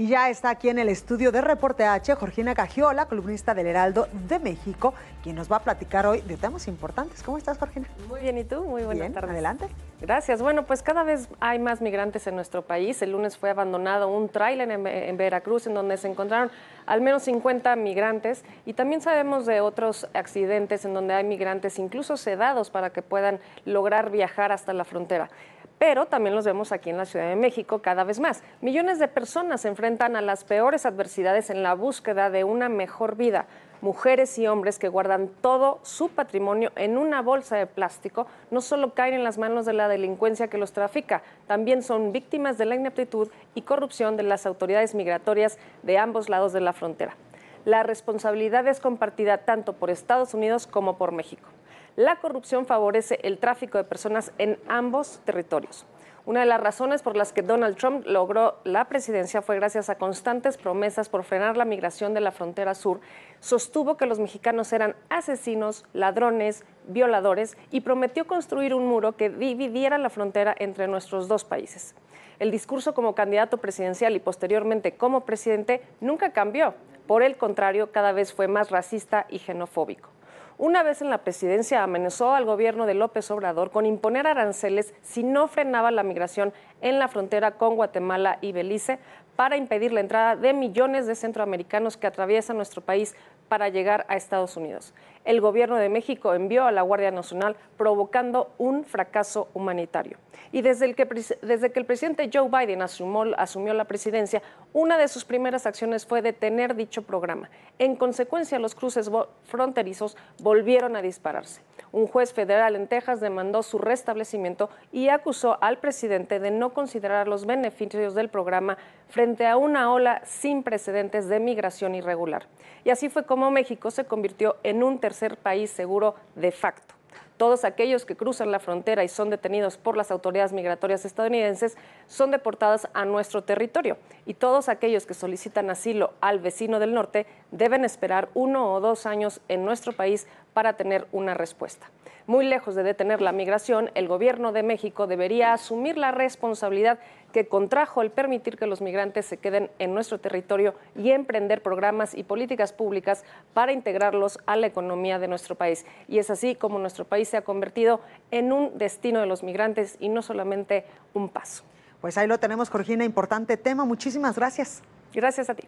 Y ya está aquí en el estudio de Reporte H, Jorgina Cagiola, columnista del Heraldo de México, quien nos va a platicar hoy de temas importantes. ¿Cómo estás, Jorgina? Muy bien, ¿y tú? Muy buenas bien, tardes. Adelante. Gracias. Bueno, pues cada vez hay más migrantes en nuestro país. El lunes fue abandonado un tráiler en, en, Veracruz en donde se encontraron al menos 50 migrantes y también sabemos de otros accidentes en donde hay migrantes incluso sedados para que puedan lograr viajar hasta la frontera pero también los vemos aquí en la Ciudad de México cada vez más. Millones de personas se enfrentan a las peores adversidades en la búsqueda de una mejor vida mujeres y hombres que guardan todo su patrimonio en una bolsa de plástico no solo caen en las manos de la delincuencia que los trafica, también son víctimas de la ineptitud y corrupción de las autoridades migratorias de ambos lados de la frontera. La responsabilidad es compartida tanto por Estados Unidos como por México la corrupción favorece el tráfico de personas en ambos territorios. Una de las razones por las que Donald Trump logró la presidencia fue gracias a constantes promesas por frenar la migración de la frontera sur. Sostuvo que los mexicanos eran asesinos, ladrones, violadores y prometió construir un muro que dividiera la frontera entre nuestros dos países. El discurso como candidato presidencial y posteriormente como presidente nunca cambió. Por el contrario, cada vez fue más racista y xenofóbico. Una vez en la presidencia amenazó al gobierno de López Obrador con imponer aranceles si no frenaba la migración en la frontera con Guatemala y Belice para impedir la entrada de millones de centroamericanos que atraviesan nuestro país para llegar a Estados Unidos. El gobierno de México envió a la Guardia Nacional provocando un fracaso humanitario. Y desde, el que, desde que el presidente Joe Biden asumió, asumió la presidencia, una de sus primeras acciones fue detener dicho programa. En consecuencia, los cruces fronterizos volvieron a dispararse. Un juez federal en Texas demandó su restablecimiento y acusó al presidente de no considerar los beneficios del programa frente a una ola sin precedentes de migración irregular. Y así fue como México se convirtió en un tercer país seguro de facto. Todos aquellos que cruzan la frontera y son detenidos por las autoridades migratorias estadounidenses son deportados a nuestro territorio y todos aquellos que solicitan asilo al vecino del norte deben esperar uno o dos años en nuestro país para tener una respuesta. Muy lejos de detener la migración, el gobierno de México debería asumir la responsabilidad que contrajo al permitir que los migrantes se queden en nuestro territorio y emprender programas y políticas públicas para integrarlos a la economía de nuestro país. Y es así como nuestro país se ha convertido en un destino de los migrantes y no solamente un paso. Pues ahí lo tenemos, Corgina, importante tema. Muchísimas gracias. Gracias a ti.